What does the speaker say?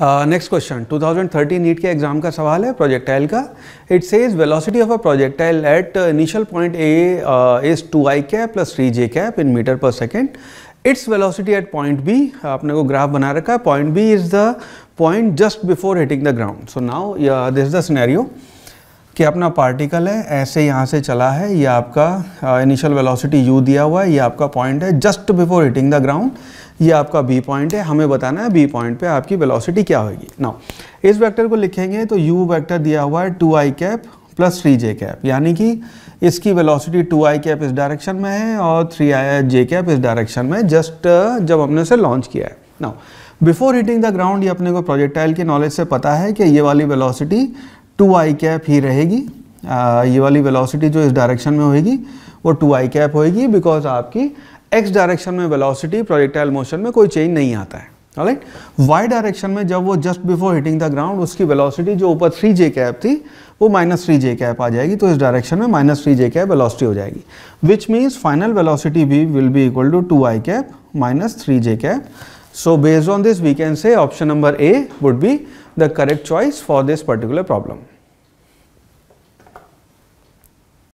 next question 2013 NEET के exam का सवाल है प्रोजेक्टाइल का it says velocity of a projectile at initial point A is two i cap plus three j cap in metre per second its velocity at point B आपने को graph बना रखा है point B is the point just before hitting the ground so now this is the scenario कि अपना particle है ऐसे यहाँ से चला है ये आपका इनिशियल वेलोसिटी यू दिया हुआ है ये आपका पॉइंट है just before hitting the ground ये आपका बी पॉइंट है हमें बताना है बी पॉइंट पे आपकी वेलोसिटी क्या होगी नाउ इस वेक्टर को लिखेंगे तो यू वेक्टर दिया हुआ है two i cap plus three j cap यानी कि इसकी वेलोसिटी टू आई कैप इस डायरेक्शन में है और थ्री आई जे कैप इस डायरेक्शन में जस्ट uh, जब हमने उसे लॉन्च किया है now before hitting the ground ये अपने को प्रोजेक्टाइल के नॉलेज से पता है कि ये वाली वेलोसिटी टू आई कैप ही रहेगी आ, uh, ये वाली वेलोसिटी जो इस डायरेक्शन में होगी वो टू आई कैप होगी बिकॉज आपकी एक्स डायरेक्शन में वेलोसिटी प्रोजेक्टाइल मोशन में कोई चेंज नहीं आता है राइट वाई डायरेक्शन में जब वो just before hitting the ground उसकी वेलोसिटी जो ऊपर थ्री जे कैप थी वो माइनस थ्री जे कैप आ जाएगी तो इस डायरेक्शन में minus three j cap velocity हो जाएगी विच मीन्स फाइनल वेलोसिटी भी will be equal to two i cap minus three j cap so based on this we can say option number A would be the correct choice for this particular problem